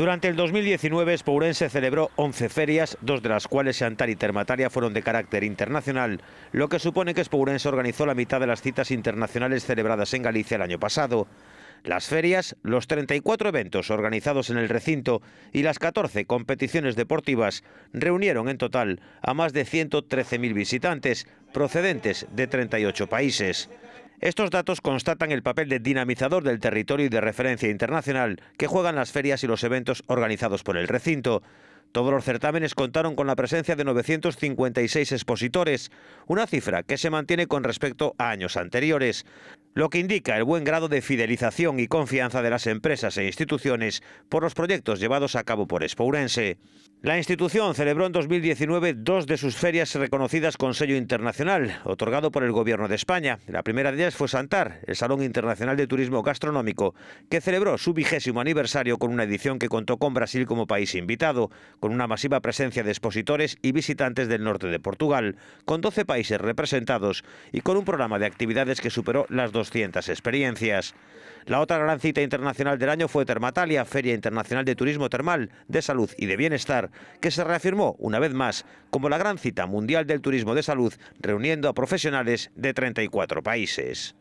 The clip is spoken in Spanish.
Durante el 2019, Spourense celebró 11 ferias, dos de las cuales Santaritermataria, y Termataria fueron de carácter internacional, lo que supone que Spourense organizó la mitad de las citas internacionales celebradas en Galicia el año pasado. Las ferias, los 34 eventos organizados en el recinto y las 14 competiciones deportivas reunieron en total a más de 113.000 visitantes procedentes de 38 países. Estos datos constatan el papel de dinamizador del territorio y de referencia internacional que juegan las ferias y los eventos organizados por el recinto. Todos los certámenes contaron con la presencia de 956 expositores, una cifra que se mantiene con respecto a años anteriores, lo que indica el buen grado de fidelización y confianza de las empresas e instituciones por los proyectos llevados a cabo por Expourense. La institución celebró en 2019 dos de sus ferias reconocidas con sello internacional, otorgado por el Gobierno de España. La primera de ellas fue Santar, el Salón Internacional de Turismo Gastronómico, que celebró su vigésimo aniversario con una edición que contó con Brasil como país invitado, con una masiva presencia de expositores y visitantes del norte de Portugal, con 12 países representados y con un programa de actividades que superó las 200 experiencias. La otra gran cita internacional del año fue Termatalia, Feria Internacional de Turismo Termal, de Salud y de Bienestar, que se reafirmó una vez más como la gran cita mundial del turismo de salud, reuniendo a profesionales de 34 países.